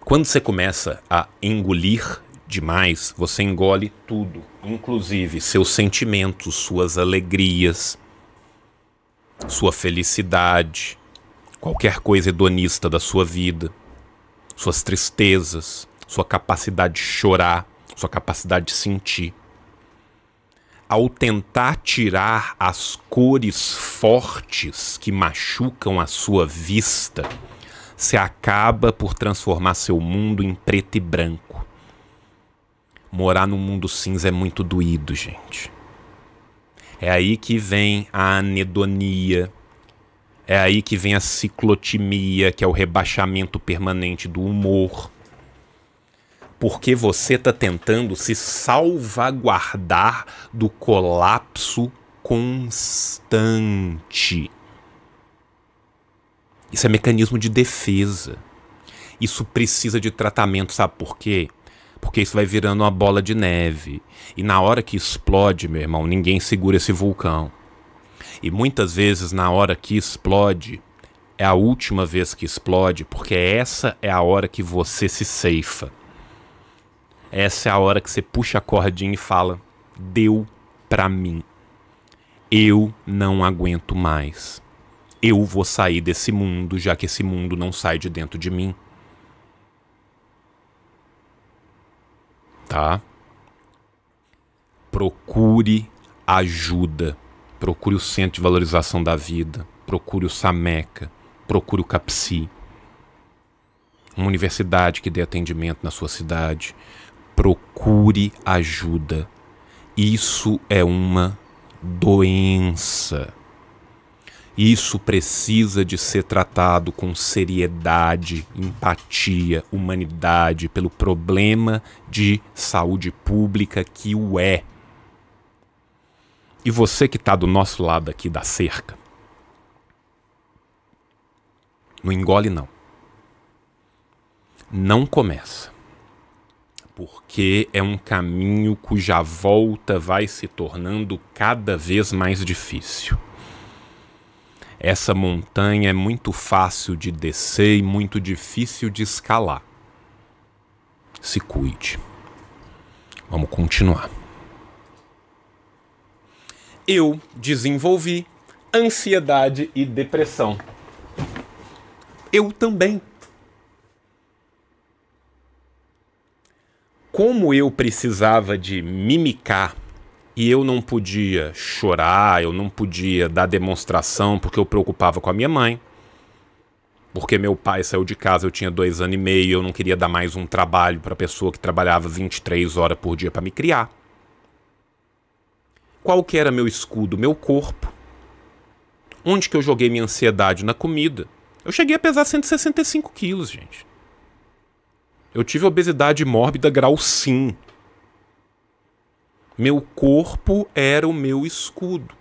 Quando você começa a engolir demais, você engole tudo, inclusive seus sentimentos, suas alegrias, sua felicidade, qualquer coisa hedonista da sua vida, suas tristezas, sua capacidade de chorar, sua capacidade de sentir. Ao tentar tirar as cores fortes que machucam a sua vista, se acaba por transformar seu mundo em preto e branco. Morar no mundo cinza é muito doído, gente. É aí que vem a anedonia. É aí que vem a ciclotimia, que é o rebaixamento permanente do humor. Porque você está tentando se salvaguardar do colapso constante. Isso é mecanismo de defesa. Isso precisa de tratamento, sabe por quê? porque isso vai virando uma bola de neve. E na hora que explode, meu irmão, ninguém segura esse vulcão. E muitas vezes na hora que explode, é a última vez que explode, porque essa é a hora que você se ceifa. Essa é a hora que você puxa a cordinha e fala: deu pra mim. Eu não aguento mais. Eu vou sair desse mundo, já que esse mundo não sai de dentro de mim. tá? Procure ajuda. Procure o Centro de Valorização da Vida. Procure o SAMECA. Procure o CAPSI. Uma universidade que dê atendimento na sua cidade. Procure ajuda. Isso é uma doença. Isso precisa de ser tratado com seriedade, empatia, humanidade pelo problema de saúde pública que o é. E você que está do nosso lado aqui da cerca, não engole não. Não começa. Porque é um caminho cuja volta vai se tornando cada vez mais difícil. Essa montanha é muito fácil de descer e muito difícil de escalar. Se cuide. Vamos continuar. Eu desenvolvi ansiedade e depressão. Eu também. Como eu precisava de mimicar e eu não podia chorar, eu não podia dar demonstração porque eu preocupava com a minha mãe. Porque meu pai saiu de casa, eu tinha dois anos e meio, eu não queria dar mais um trabalho para a pessoa que trabalhava 23 horas por dia para me criar. Qual que era meu escudo? Meu corpo. Onde que eu joguei minha ansiedade? Na comida. Eu cheguei a pesar 165 quilos, gente. Eu tive obesidade mórbida grau 5. Meu corpo era o meu escudo.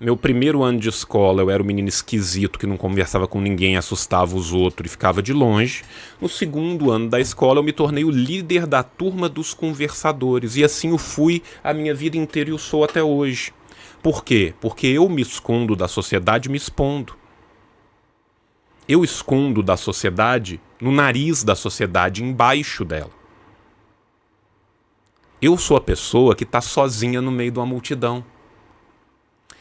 Meu primeiro ano de escola, eu era um menino esquisito que não conversava com ninguém, assustava os outros e ficava de longe. No segundo ano da escola, eu me tornei o líder da turma dos conversadores. E assim eu fui a minha vida inteira e eu sou até hoje. Por quê? Porque eu me escondo da sociedade me expondo. Eu escondo da sociedade no nariz da sociedade, embaixo dela. Eu sou a pessoa que está sozinha no meio de uma multidão.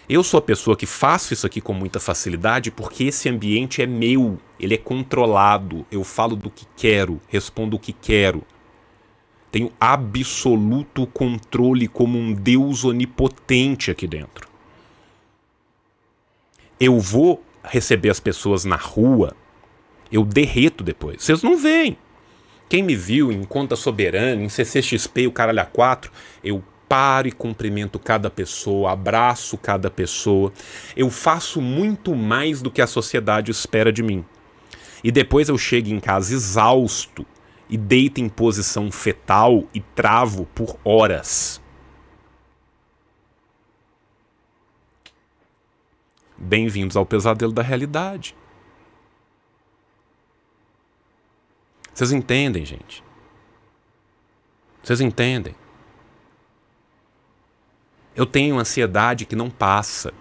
Eu sou a pessoa que faço isso aqui com muita facilidade porque esse ambiente é meu, ele é controlado. Eu falo do que quero, respondo o que quero. Tenho absoluto controle como um Deus onipotente aqui dentro. Eu vou receber as pessoas na rua, eu derreto depois. Vocês não veem. Quem me viu em Conta Soberana, em CCXP, o Caralho A4, eu paro e cumprimento cada pessoa, abraço cada pessoa. Eu faço muito mais do que a sociedade espera de mim. E depois eu chego em casa exausto e deito em posição fetal e travo por horas. Bem-vindos ao pesadelo da realidade. Vocês entendem, gente? Vocês entendem? Eu tenho ansiedade que não passa.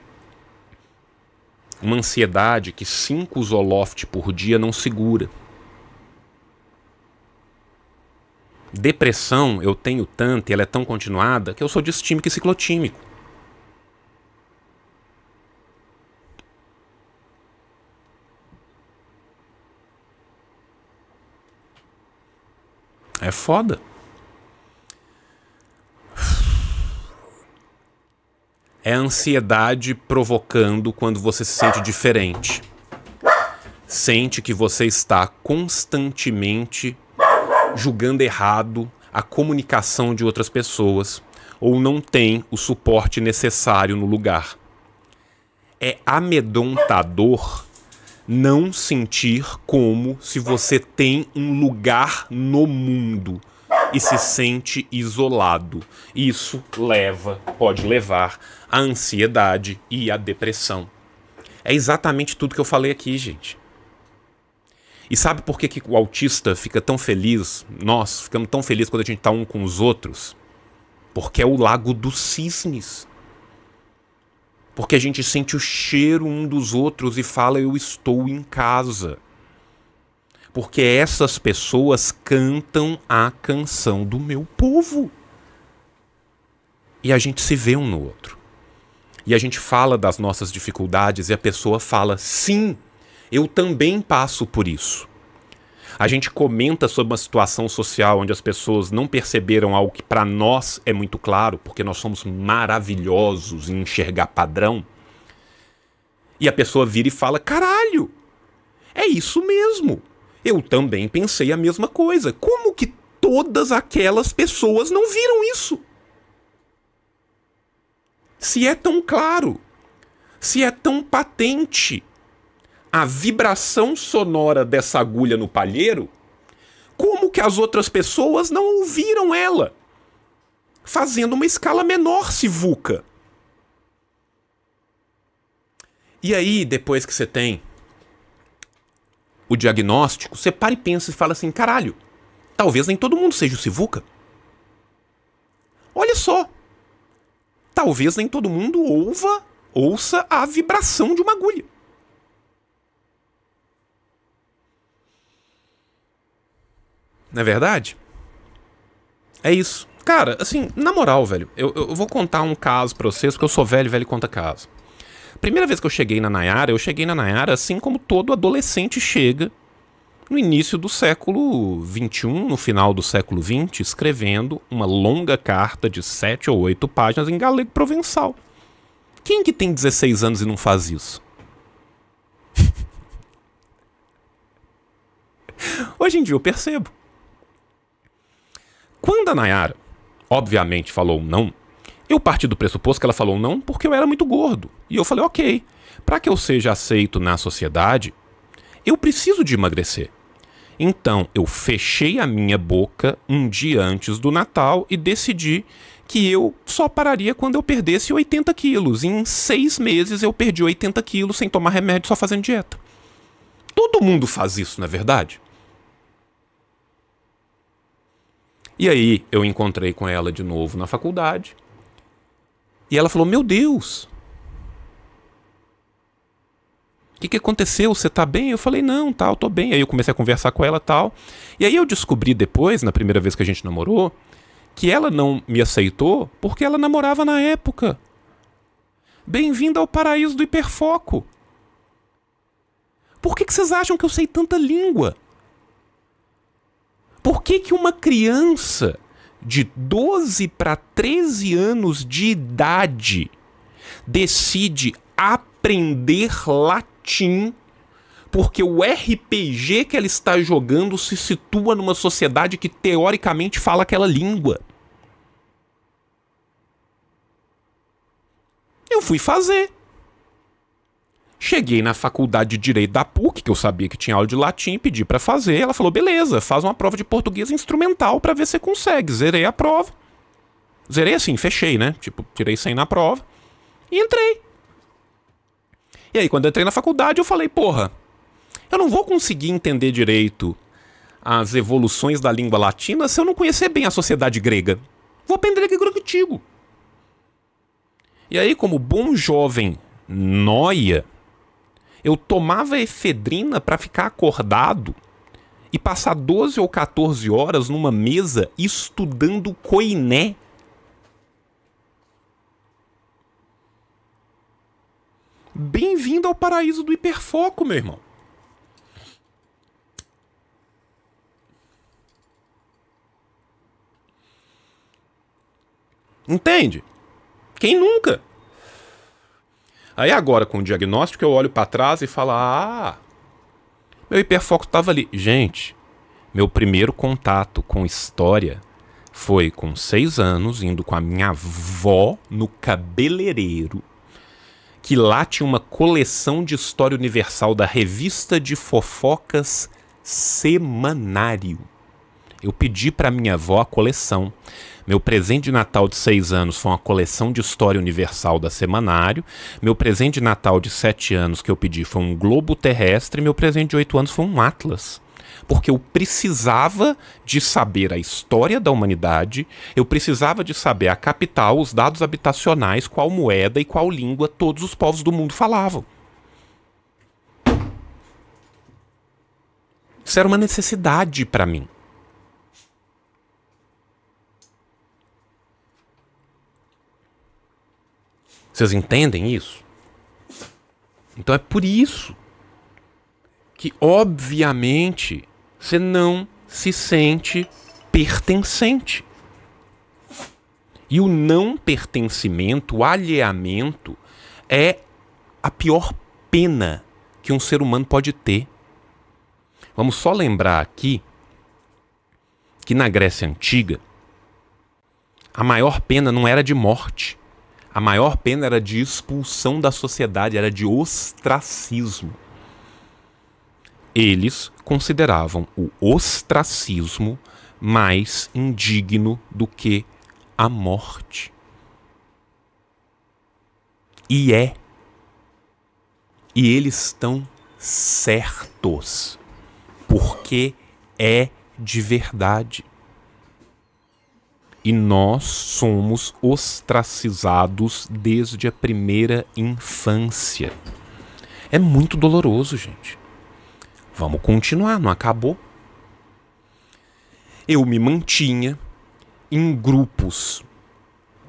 Uma ansiedade que cinco Zoloft por dia não segura. Depressão eu tenho tanto e ela é tão continuada que eu sou distímico e é ciclotímico. É foda. É a ansiedade provocando quando você se sente diferente. Sente que você está constantemente julgando errado a comunicação de outras pessoas ou não tem o suporte necessário no lugar. É amedrontador não sentir como se você tem um lugar no mundo e se sente isolado. Isso leva, pode levar à ansiedade e à depressão. É exatamente tudo que eu falei aqui, gente. E sabe por que, que o autista fica tão feliz? Nós ficamos tão felizes quando a gente está um com os outros? Porque é o lago dos cisnes porque a gente sente o cheiro um dos outros e fala eu estou em casa. Porque essas pessoas cantam a canção do meu povo. E a gente se vê um no outro. E a gente fala das nossas dificuldades e a pessoa fala: sim, eu também passo por isso. A gente comenta sobre uma situação social onde as pessoas não perceberam algo que para nós é muito claro, porque nós somos maravilhosos em enxergar padrão. E a pessoa vira e fala: caralho, é isso mesmo. Eu também pensei a mesma coisa. Como que todas aquelas pessoas não viram isso? Se é tão claro, se é tão patente, a vibração sonora dessa agulha no palheiro, como que as outras pessoas não ouviram ela? Fazendo uma escala menor, Sivuca. E aí, depois que você tem o diagnóstico, você para e pensa e fala assim: caralho, talvez nem todo mundo seja o Sivuca. Olha só. Talvez nem todo mundo ouva, ouça a vibração de uma agulha. não é verdade? É isso. Cara, assim, na moral, velho, eu, eu vou contar um caso pra vocês, porque eu sou velho, velho conta caso. Primeira vez que eu cheguei na Nayara, eu cheguei na Nayara assim como todo adolescente chega no início do século XXI, no final do século XX, escrevendo uma longa carta de sete ou oito páginas em galego provençal. Quem que tem 16 anos e não faz isso? Hoje em dia eu percebo. Quando a Nayara, obviamente, falou não, eu parti do pressuposto que ela falou não porque eu era muito gordo. E eu falei, ok, para que eu seja aceito na sociedade, eu preciso de emagrecer. Então eu fechei a minha boca um dia antes do Natal e decidi que eu só pararia quando eu perdesse 80 quilos. E em seis meses eu perdi 80 quilos sem tomar remédio, só fazendo dieta. Todo mundo faz isso, não é verdade? E aí eu encontrei com ela de novo na faculdade. E ela falou: Meu Deus! O que, que aconteceu? Você tá bem? Eu falei, não, tal, tá, tô bem. Aí eu comecei a conversar com ela tal. E aí eu descobri depois, na primeira vez que a gente namorou, que ela não me aceitou porque ela namorava na época. Bem-vinda ao paraíso do hiperfoco. Por que, que vocês acham que eu sei tanta língua? Por que, que uma criança de 12 para 13 anos de idade decide aprender latim porque o RPG que ela está jogando se situa numa sociedade que teoricamente fala aquela língua? Eu fui fazer. Cheguei na faculdade de Direito da PUC, que eu sabia que tinha aula de latim, pedi para fazer. Ela falou: beleza, faz uma prova de português instrumental para ver se você consegue. Zerei a prova. Zerei assim, fechei, né? Tipo, tirei 100 na prova e entrei. E aí, quando eu entrei na faculdade, eu falei: porra, eu não vou conseguir entender direito as evoluções da língua latina se eu não conhecer bem a sociedade grega. Vou aprender grego antigo. E aí, como bom jovem noia, eu tomava efedrina para ficar acordado e passar 12 ou 14 horas numa mesa estudando coiné. Bem-vindo ao paraíso do hiperfoco, meu irmão. Entende? Quem nunca? Aí agora, com o diagnóstico, eu olho para trás e falo: ah, meu hiperfoco estava ali. Gente, meu primeiro contato com história foi com seis anos, indo com a minha avó no cabeleireiro, que lá tinha uma coleção de história universal da revista de fofocas Semanário. Eu pedi para minha avó a coleção. Meu presente de Natal de seis anos foi uma coleção de história universal da Semanário. Meu presente de Natal de sete anos que eu pedi foi um globo terrestre. Meu presente de oito anos foi um atlas porque eu precisava de saber a história da humanidade, eu precisava de saber a capital, os dados habitacionais, qual moeda e qual língua todos os povos do mundo falavam. Isso era uma necessidade para mim. Vocês entendem isso? Então é por isso que, obviamente, você não se sente pertencente. E o não pertencimento, o alheamento, é a pior pena que um ser humano pode ter. Vamos só lembrar aqui que na Grécia Antiga, a maior pena não era de morte a maior pena era de expulsão da sociedade, era de ostracismo. Eles consideravam o ostracismo mais indigno do que a morte. E é. E eles estão certos, porque é de verdade e nós somos ostracizados desde a primeira infância. É muito doloroso, gente. Vamos continuar, não acabou. Eu me mantinha em grupos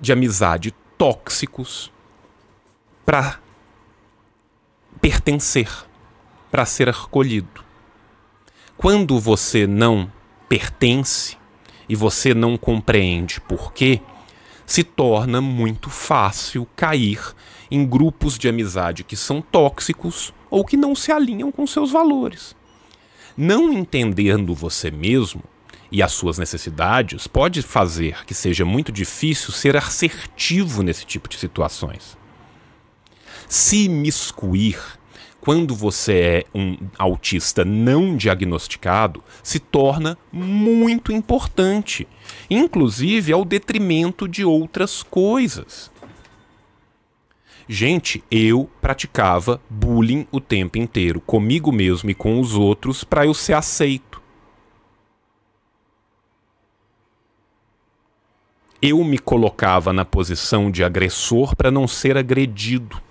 de amizade tóxicos para pertencer, para ser acolhido. Quando você não pertence, e você não compreende por quê, se torna muito fácil cair em grupos de amizade que são tóxicos ou que não se alinham com seus valores. Não entendendo você mesmo e as suas necessidades pode fazer que seja muito difícil ser assertivo nesse tipo de situações. Se miscuir quando você é um autista não diagnosticado, se torna muito importante, inclusive ao detrimento de outras coisas. Gente, eu praticava bullying o tempo inteiro, comigo mesmo e com os outros, para eu ser aceito. Eu me colocava na posição de agressor para não ser agredido.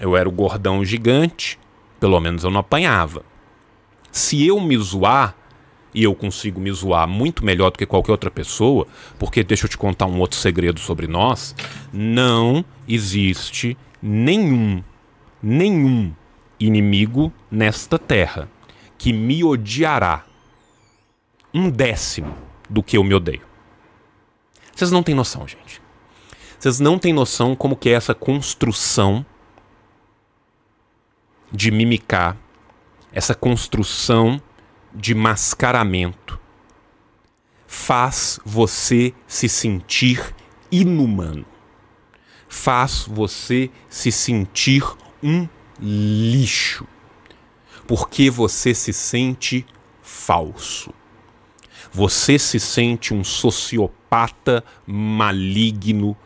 Eu era o gordão gigante, pelo menos eu não apanhava. Se eu me zoar, e eu consigo me zoar muito melhor do que qualquer outra pessoa, porque deixa eu te contar um outro segredo sobre nós, não existe nenhum, nenhum inimigo nesta terra que me odiará um décimo do que eu me odeio. Vocês não têm noção, gente. Vocês não têm noção como que é essa construção de mimicar, essa construção de mascaramento, faz você se sentir inumano, faz você se sentir um lixo, porque você se sente falso. Você se sente um sociopata maligno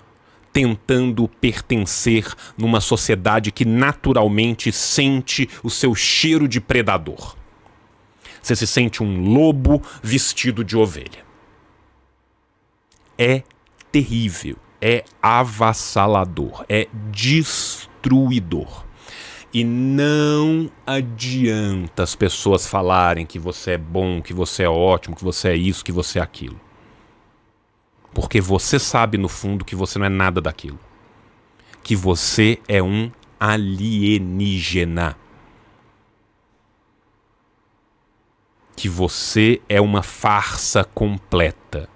tentando pertencer numa sociedade que naturalmente sente o seu cheiro de predador. Você se sente um lobo vestido de ovelha. É terrível, é avassalador, é destruidor. E não adianta as pessoas falarem que você é bom, que você é ótimo, que você é isso, que você é aquilo porque você sabe no fundo que você não é nada daquilo. Que você é um alienígena. Que você é uma farsa completa.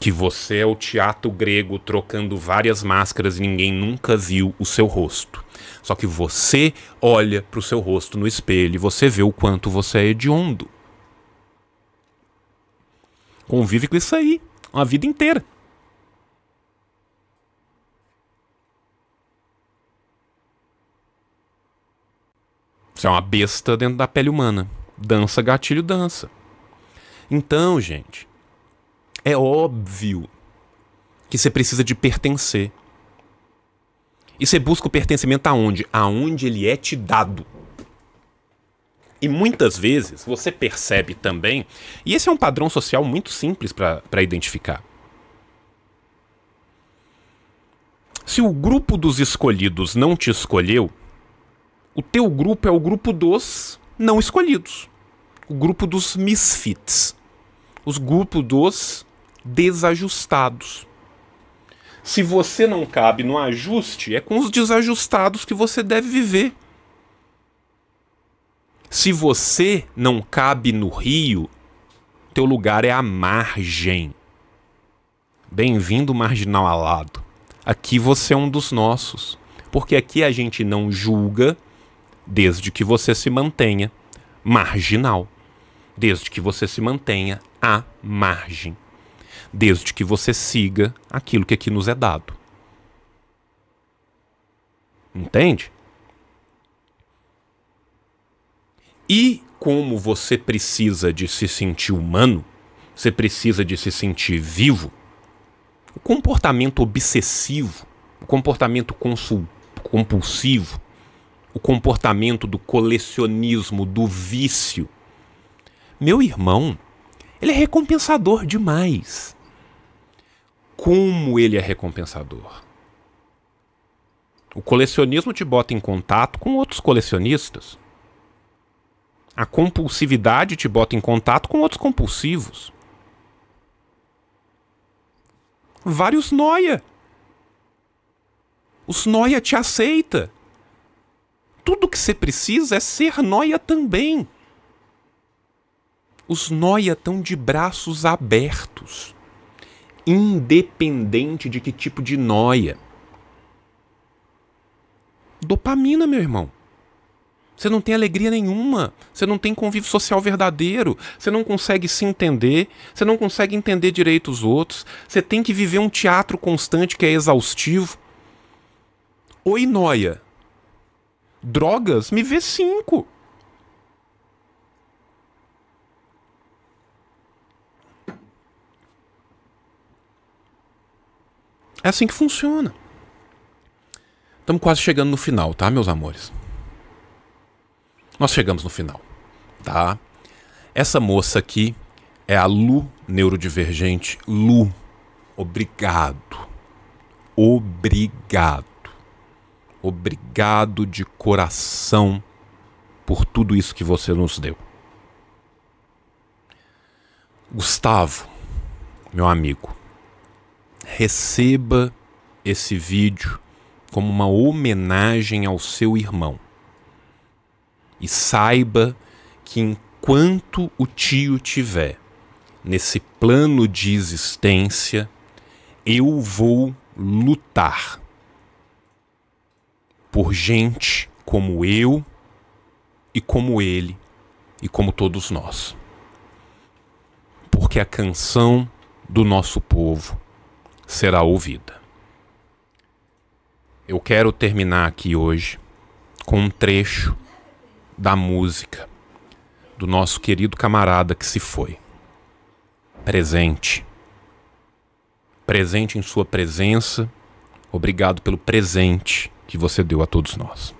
Que você é o teatro grego trocando várias máscaras e ninguém nunca viu o seu rosto. Só que você olha para o seu rosto no espelho e você vê o quanto você é hediondo. Convive com isso aí a vida inteira. Você é uma besta dentro da pele humana. Dança, gatilho, dança. Então, gente, é óbvio que você precisa de pertencer. E você busca o pertencimento aonde? Aonde ele é te dado. E muitas vezes você percebe também, e esse é um padrão social muito simples para identificar. Se o grupo dos escolhidos não te escolheu, o teu grupo é o grupo dos não escolhidos. O grupo dos misfits. Os grupos dos desajustados. Se você não cabe no ajuste, é com os desajustados que você deve viver. Se você não cabe no rio, teu lugar é a margem. Bem-vindo, marginal alado. Aqui você é um dos nossos, porque aqui a gente não julga desde que você se mantenha marginal, desde que você se mantenha à margem, desde que você siga aquilo que aqui nos é dado. Entende? E como você precisa de se sentir humano, você precisa de se sentir vivo, o comportamento obsessivo, o comportamento compulsivo, o comportamento do colecionismo, do vício. Meu irmão, ele é recompensador demais. Como ele é recompensador? O colecionismo te bota em contato com outros colecionistas. A compulsividade te bota em contato com outros compulsivos. Vários noia. Os noia te aceita. Tudo que você precisa é ser noia também. Os noia estão de braços abertos, independente de que tipo de noia. Dopamina, meu irmão. Você não tem alegria nenhuma, você não tem convívio social verdadeiro, você não consegue se entender, você não consegue entender direito os outros, você tem que viver um teatro constante que é exaustivo. Oi, noia. Drogas, me vê cinco. É assim que funciona. Estamos quase chegando no final, tá, meus amores? Nós chegamos no final, tá? Essa moça aqui é a Lu neurodivergente. Lu, obrigado. Obrigado. Obrigado de coração por tudo isso que você nos deu. Gustavo, meu amigo, receba esse vídeo como uma homenagem ao seu irmão e saiba que enquanto o tio tiver nesse plano de existência, eu vou lutar por gente como eu e como ele e como todos nós. Porque a canção do nosso povo será ouvida. Eu quero terminar aqui hoje com um trecho da música do nosso querido camarada que se foi. Presente. Presente em sua presença. Obrigado pelo presente que você deu a todos nós.